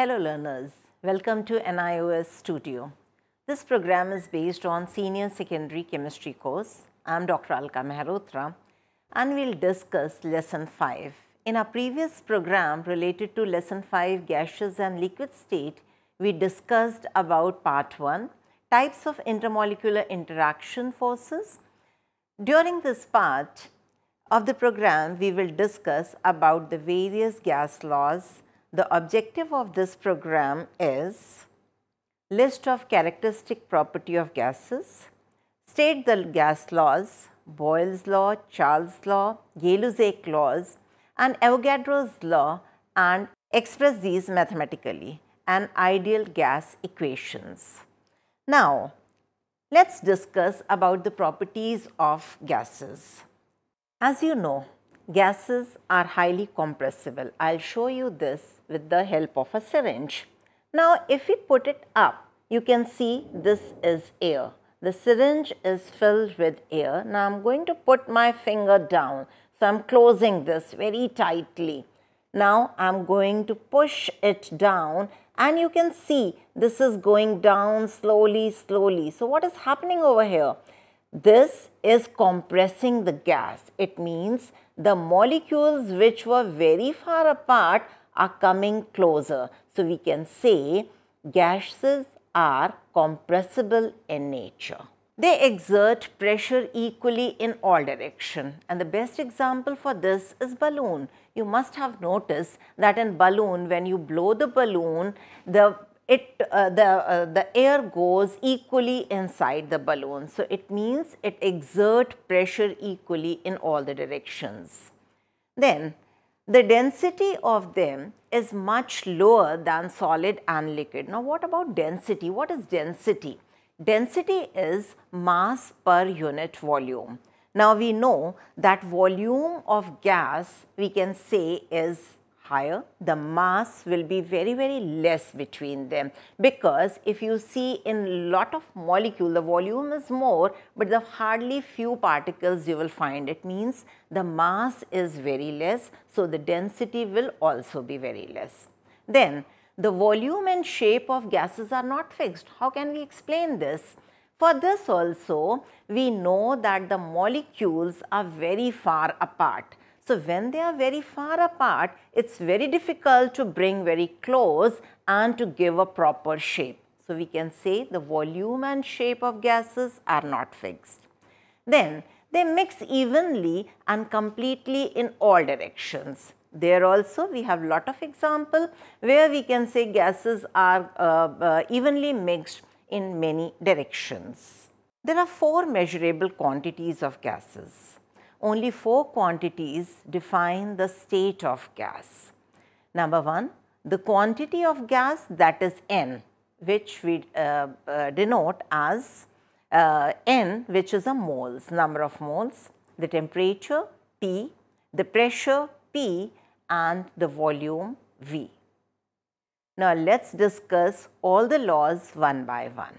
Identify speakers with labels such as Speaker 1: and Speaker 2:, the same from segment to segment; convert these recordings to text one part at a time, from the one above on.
Speaker 1: Hello learners, welcome to NIOS Studio. This program is based on Senior Secondary Chemistry course. I am Dr. Alka Mehrotra and we will discuss Lesson 5. In our previous program related to Lesson 5 gaseous and liquid state, we discussed about Part 1, types of intermolecular interaction forces. During this part of the program, we will discuss about the various gas laws, the objective of this program is list of characteristic property of gases, state the gas laws, Boyle's law, Charles law, gay laws and Avogadro's law and express these mathematically and ideal gas equations. Now, let's discuss about the properties of gases. As you know, gases are highly compressible. I will show you this with the help of a syringe. Now if we put it up, you can see this is air. The syringe is filled with air. Now I am going to put my finger down. So I am closing this very tightly. Now I am going to push it down and you can see this is going down slowly, slowly. So what is happening over here? This is compressing the gas. It means the molecules which were very far apart are coming closer. So, we can say gases are compressible in nature. They exert pressure equally in all direction and the best example for this is balloon. You must have noticed that in balloon when you blow the balloon the it uh, the uh, the air goes equally inside the balloon. So, it means it exert pressure equally in all the directions. Then the density of them is much lower than solid and liquid. Now, what about density? What is density? Density is mass per unit volume. Now, we know that volume of gas we can say is higher, the mass will be very, very less between them because if you see in lot of molecule, the volume is more, but the hardly few particles you will find. It means the mass is very less, so the density will also be very less. Then the volume and shape of gases are not fixed. How can we explain this? For this also, we know that the molecules are very far apart. So, when they are very far apart, it's very difficult to bring very close and to give a proper shape. So, we can say the volume and shape of gases are not fixed. Then they mix evenly and completely in all directions. There also we have lot of example where we can say gases are uh, uh, evenly mixed in many directions. There are four measurable quantities of gases only four quantities define the state of gas. Number one, the quantity of gas that is N which we uh, uh, denote as uh, N which is a moles, number of moles, the temperature T, the pressure P and the volume V. Now, let us discuss all the laws one by one.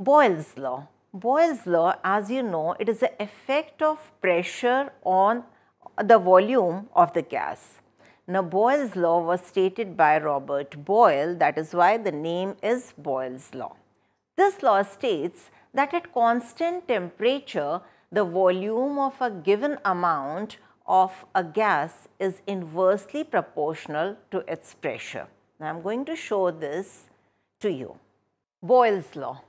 Speaker 1: Boyle's law Boyle's law as you know it is the effect of pressure on the volume of the gas. Now Boyle's law was stated by Robert Boyle that is why the name is Boyle's law. This law states that at constant temperature the volume of a given amount of a gas is inversely proportional to its pressure. Now I am going to show this to you. Boyle's law.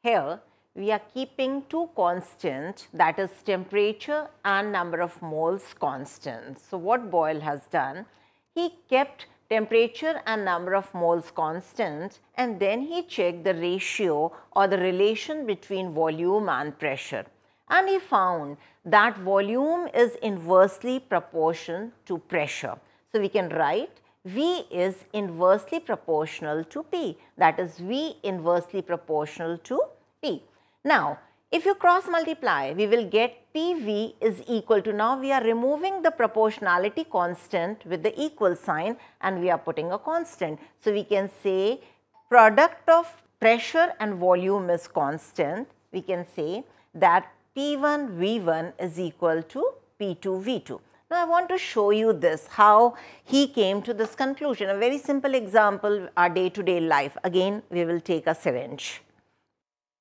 Speaker 1: Here we are keeping two constant that is temperature and number of moles constant. So, what Boyle has done? He kept temperature and number of moles constant and then he checked the ratio or the relation between volume and pressure and he found that volume is inversely proportional to pressure. So, we can write V is inversely proportional to P that is V inversely proportional to P. Now, if you cross multiply, we will get PV is equal to now we are removing the proportionality constant with the equal sign and we are putting a constant. So, we can say product of pressure and volume is constant. We can say that P1 V1 is equal to P2 V2. Now, I want to show you this how he came to this conclusion. A very simple example our day to day life. Again, we will take a syringe.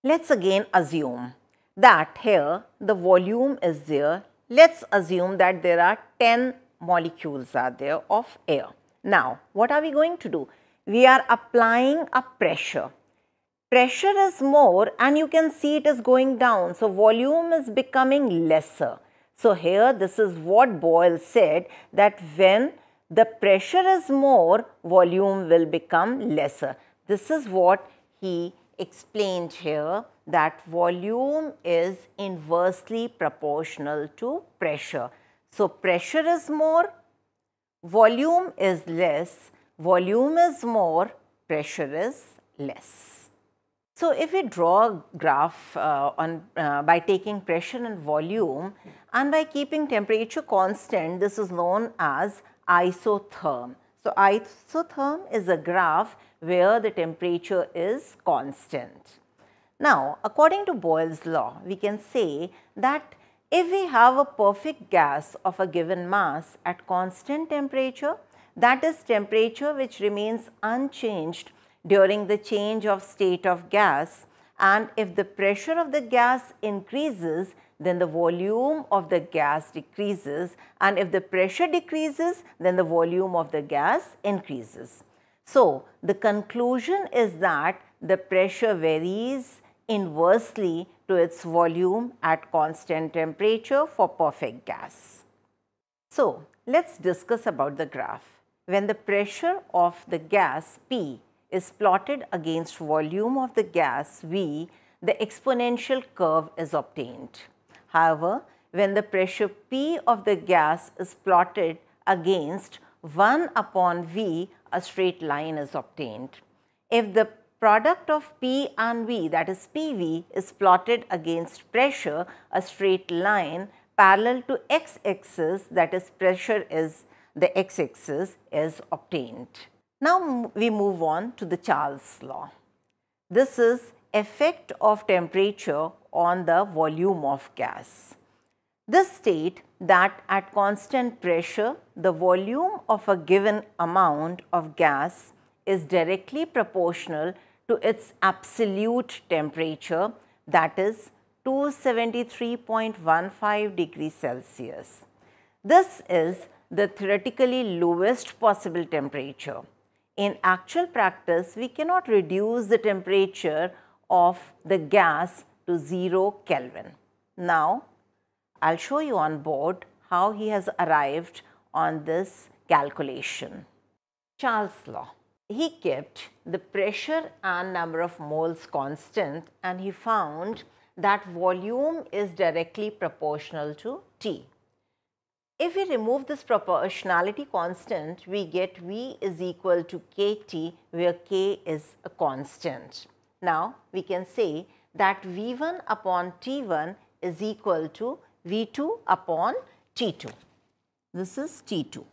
Speaker 1: Let's again assume that here the volume is there. Let's assume that there are 10 molecules are there of air. Now, what are we going to do? We are applying a pressure. Pressure is more and you can see it is going down. So, volume is becoming lesser. So, here this is what Boyle said that when the pressure is more, volume will become lesser. This is what he explained here that volume is inversely proportional to pressure. So, pressure is more, volume is less, volume is more, pressure is less. So, if we draw a graph uh, on, uh, by taking pressure and volume and by keeping temperature constant, this is known as isotherm. So, isotherm is a graph where the temperature is constant. Now, according to Boyle's law, we can say that if we have a perfect gas of a given mass at constant temperature, that is temperature which remains unchanged during the change of state of gas and if the pressure of the gas increases, then the volume of the gas decreases and if the pressure decreases, then the volume of the gas increases. So, the conclusion is that the pressure varies inversely to its volume at constant temperature for perfect gas. So, let us discuss about the graph. When the pressure of the gas P is plotted against volume of the gas V, the exponential curve is obtained. However, when the pressure P of the gas is plotted against 1 upon V, a straight line is obtained. If the product of P and V that is PV is plotted against pressure, a straight line parallel to x axis that is pressure is the x axis is obtained. Now we move on to the Charles law. This is effect of temperature on the volume of gas. This state that at constant pressure the volume of a given amount of gas is directly proportional to its absolute temperature that is 273.15 degrees Celsius. This is the theoretically lowest possible temperature. In actual practice, we cannot reduce the temperature of the gas to 0 Kelvin. Now, I'll show you on board how he has arrived on this calculation. Charles' law. He kept the pressure and number of moles constant and he found that volume is directly proportional to T. If we remove this proportionality constant, we get V is equal to kT where K is a constant. Now we can say that V1 upon T1 is equal to V2 upon T2. This is T2.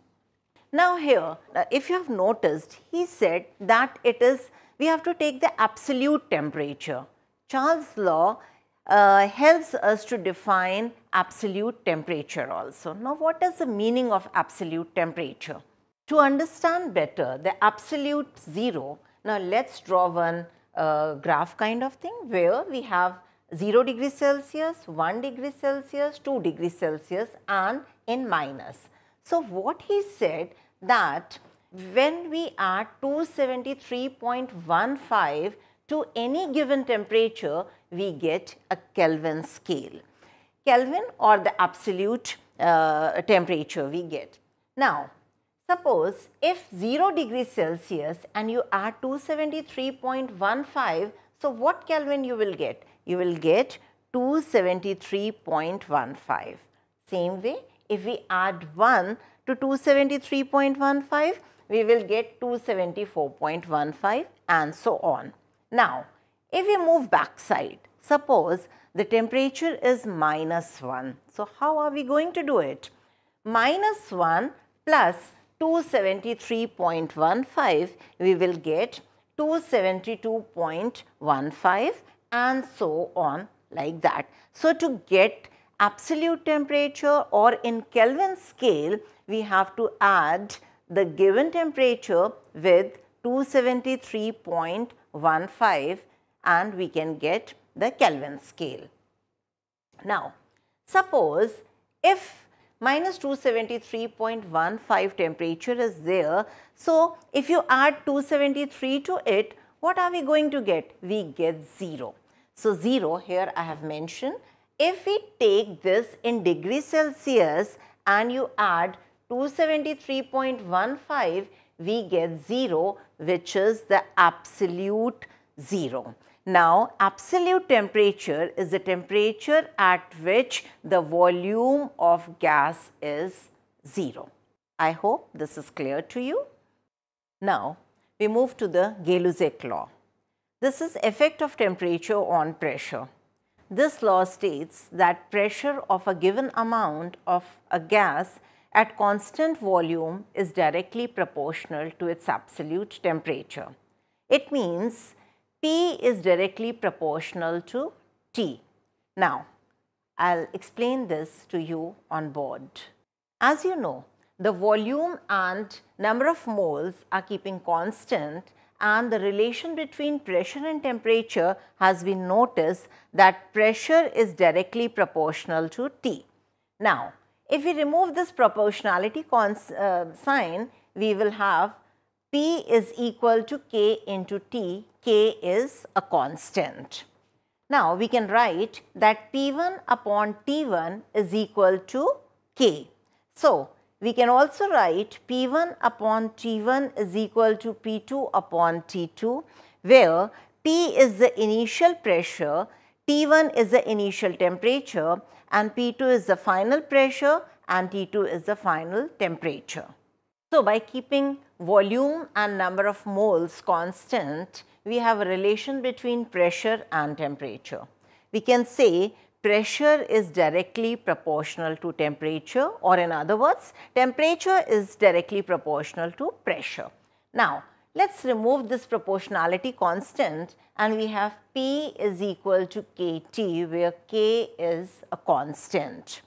Speaker 1: Now here if you have noticed he said that it is we have to take the absolute temperature. Charles law uh, helps us to define absolute temperature also. Now what is the meaning of absolute temperature? To understand better the absolute zero, now let's draw one uh, graph kind of thing where we have 0 degree Celsius, 1 degree Celsius, 2 degree Celsius and n minus. So, what he said that when we add 273.15 to any given temperature, we get a Kelvin scale. Kelvin or the absolute uh, temperature we get. Now, Suppose if 0 degrees Celsius and you add 273.15, so what Kelvin you will get? You will get 273.15. Same way, if we add 1 to 273.15, we will get 274.15 and so on. Now, if we move backside, suppose the temperature is minus 1. So, how are we going to do it? Minus 1 plus 273.15, we will get 272.15 and so on like that. So, to get absolute temperature or in Kelvin scale, we have to add the given temperature with 273.15 and we can get the Kelvin scale. Now, suppose if minus 273.15 temperature is there. So, if you add 273 to it, what are we going to get? We get 0. So, 0 here I have mentioned. If we take this in degree Celsius and you add 273.15, we get 0 which is the absolute 0. Now, absolute temperature is the temperature at which the volume of gas is 0. I hope this is clear to you. Now, we move to the Gay-Lussac law. This is effect of temperature on pressure. This law states that pressure of a given amount of a gas at constant volume is directly proportional to its absolute temperature. It means P is directly proportional to T. Now, I'll explain this to you on board. As you know, the volume and number of moles are keeping constant and the relation between pressure and temperature has been noticed that pressure is directly proportional to T. Now, if we remove this proportionality uh, sign, we will have P is equal to K into T k is a constant. Now we can write that P1 upon T1 is equal to K. So we can also write P1 upon T1 is equal to P2 upon T2 where P is the initial pressure, T1 is the initial temperature and P2 is the final pressure and T2 is the final temperature. So by keeping volume and number of moles constant, we have a relation between pressure and temperature. We can say pressure is directly proportional to temperature or in other words, temperature is directly proportional to pressure. Now, let us remove this proportionality constant and we have P is equal to kT where K is a constant.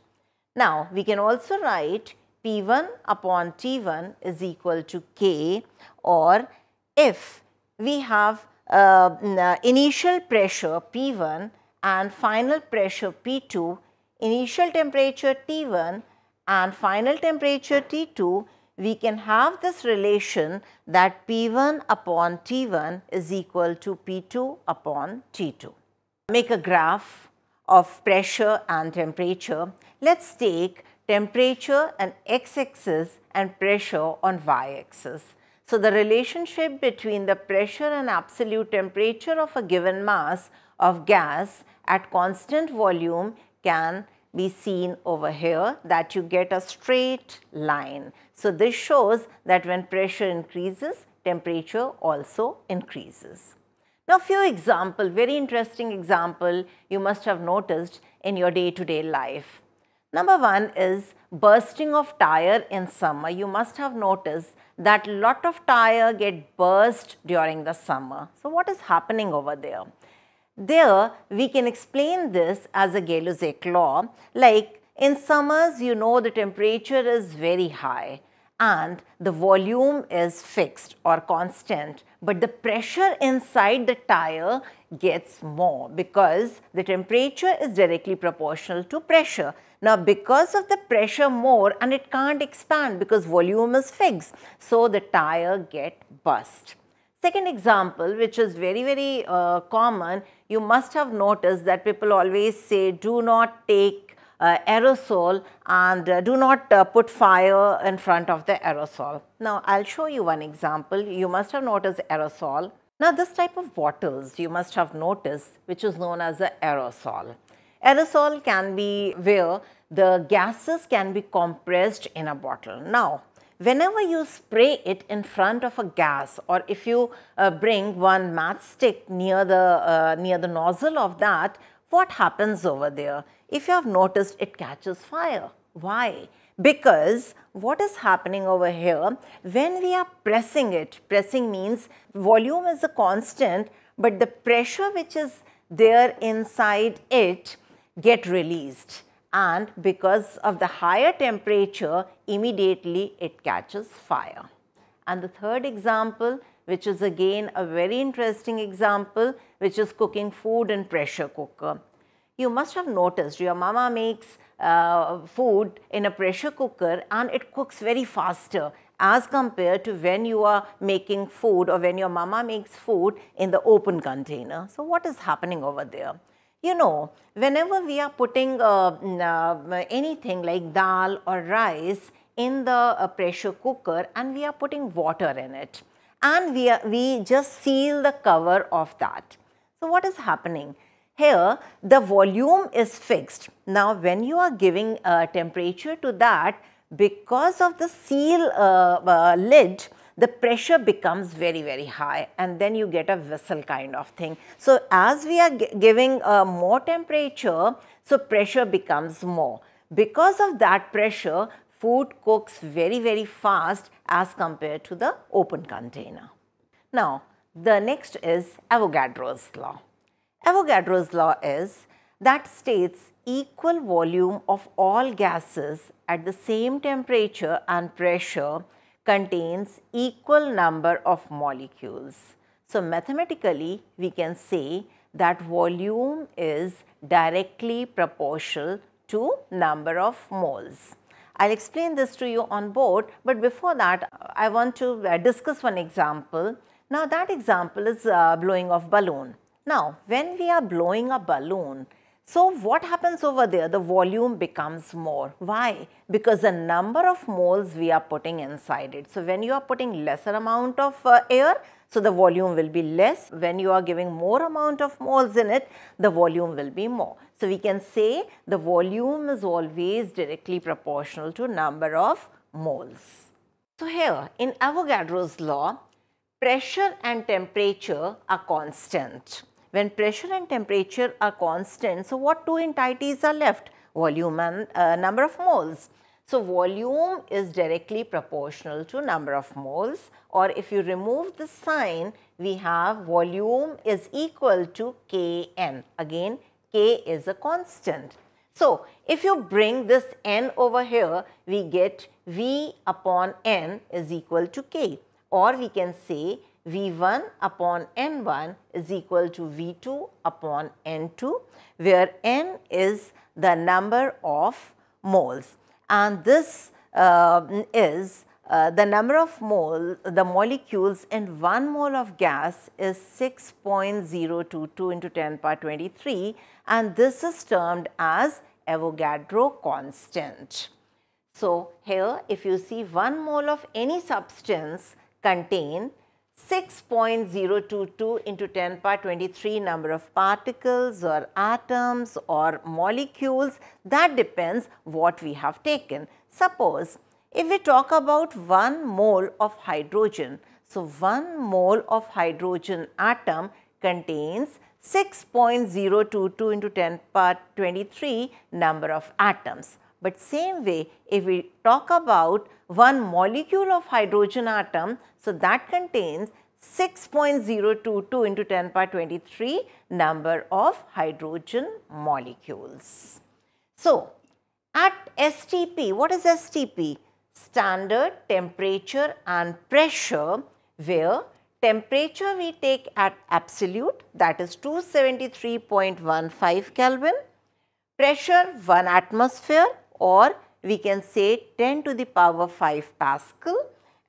Speaker 1: Now, we can also write P1 upon T1 is equal to K or if we have uh, uh initial pressure P1 and final pressure P2, initial temperature T1 and final temperature T2, we can have this relation that P1 upon T1 is equal to P2 upon T2. Make a graph of pressure and temperature. Let us take temperature on x axis and pressure on y axis. So, the relationship between the pressure and absolute temperature of a given mass of gas at constant volume can be seen over here that you get a straight line. So, this shows that when pressure increases, temperature also increases. Now, few example, very interesting example you must have noticed in your day-to-day -day life. Number one is bursting of tire in summer. You must have noticed that lot of tire get burst during the summer. So what is happening over there? There we can explain this as a Gay-Lussac law like in summers you know the temperature is very high and the volume is fixed or constant but the pressure inside the tire gets more because the temperature is directly proportional to pressure. Now because of the pressure more and it can't expand because volume is fixed. So the tire get burst. Second example which is very very uh, common you must have noticed that people always say do not take uh, aerosol and uh, do not uh, put fire in front of the aerosol. Now, I'll show you one example. You must have noticed aerosol. Now, this type of bottles you must have noticed which is known as the aerosol. Aerosol can be where the gases can be compressed in a bottle. Now, whenever you spray it in front of a gas or if you uh, bring one matchstick near the, uh, near the nozzle of that, what happens over there? If you have noticed, it catches fire. Why? Because what is happening over here, when we are pressing it, pressing means volume is a constant, but the pressure which is there inside it get released and because of the higher temperature immediately it catches fire. And the third example which is again a very interesting example which is cooking food in pressure cooker. You must have noticed your mama makes uh, food in a pressure cooker and it cooks very faster as compared to when you are making food or when your mama makes food in the open container. So what is happening over there? You know, whenever we are putting uh, uh, anything like dal or rice in the uh, pressure cooker and we are putting water in it and we, are, we just seal the cover of that. So what is happening? Here the volume is fixed. Now when you are giving a uh, temperature to that because of the seal uh, uh, lid the pressure becomes very, very high and then you get a whistle kind of thing. So, as we are giving uh, more temperature, so pressure becomes more. Because of that pressure, food cooks very, very fast as compared to the open container. Now, the next is Avogadro's law. Avogadro's law is that states equal volume of all gases at the same temperature and pressure contains equal number of molecules. So, mathematically we can say that volume is directly proportional to number of moles. I will explain this to you on board, but before that I want to uh, discuss one example. Now that example is uh, blowing of balloon. Now when we are blowing a balloon, so what happens over there? The volume becomes more. Why? Because the number of moles we are putting inside it. So when you are putting lesser amount of uh, air, so the volume will be less. When you are giving more amount of moles in it, the volume will be more. So we can say the volume is always directly proportional to number of moles. So here in Avogadro's law, pressure and temperature are constant when pressure and temperature are constant. So, what two entities are left? Volume and uh, number of moles. So, volume is directly proportional to number of moles or if you remove the sign, we have volume is equal to Kn. Again, K is a constant. So, if you bring this n over here, we get V upon n is equal to K or we can say V1 upon N1 is equal to V2 upon N2 where N is the number of moles and this uh, is uh, the number of moles, the molecules in 1 mole of gas is 6.022 into 10 power 23 and this is termed as Avogadro constant. So, here if you see 1 mole of any substance contain 6.022 into 10 power 23 number of particles or atoms or molecules that depends what we have taken. Suppose if we talk about 1 mole of hydrogen, so 1 mole of hydrogen atom contains 6.022 into 10 power 23 number of atoms. But same way if we talk about one molecule of hydrogen atom, so that contains 6.022 into 10 power 23 number of hydrogen molecules. So, at STP, what is STP? Standard temperature and pressure where temperature we take at absolute that is 273.15 Kelvin, pressure 1 atmosphere or we can say 10 to the power 5 Pascal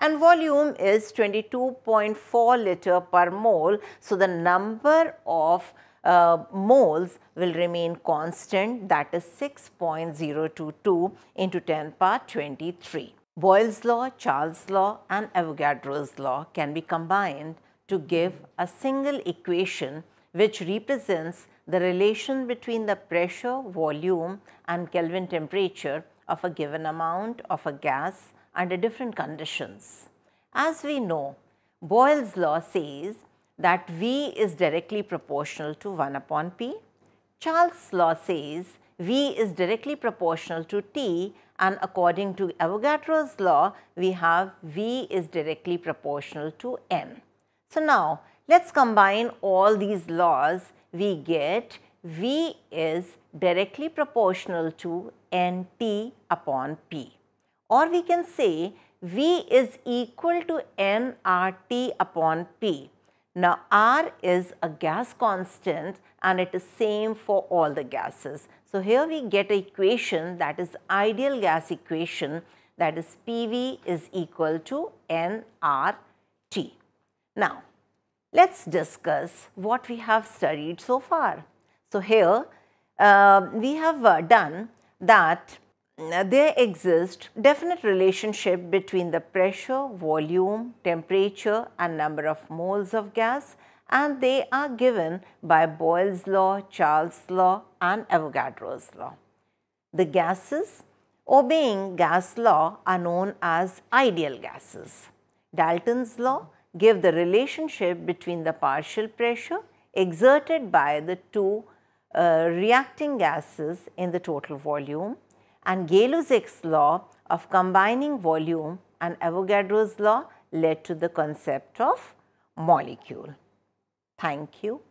Speaker 1: and volume is 22.4 liter per mole. So, the number of uh, moles will remain constant that is 6.022 into 10 power 23. Boyle's law, Charles' law and Avogadro's law can be combined to give a single equation which represents the relation between the pressure, volume and Kelvin temperature of a given amount of a gas under different conditions. As we know, Boyle's law says that V is directly proportional to 1 upon P. Charles' law says V is directly proportional to T and according to Avogadro's law, we have V is directly proportional to N. So now, Let's combine all these laws. We get V is directly proportional to NT upon P. Or we can say V is equal to nRT upon P. Now R is a gas constant and it is same for all the gases. So here we get an equation that is ideal gas equation that is PV is equal to nRT. Now Let's discuss what we have studied so far. So here uh, we have uh, done that uh, there exists definite relationship between the pressure, volume, temperature and number of moles of gas and they are given by Boyle's law, Charles' law and Avogadro's law. The gases obeying gas law are known as ideal gases. Dalton's law give the relationship between the partial pressure exerted by the two uh, reacting gases in the total volume and Gay-Lussac's law of combining volume and Avogadro's law led to the concept of molecule. Thank you.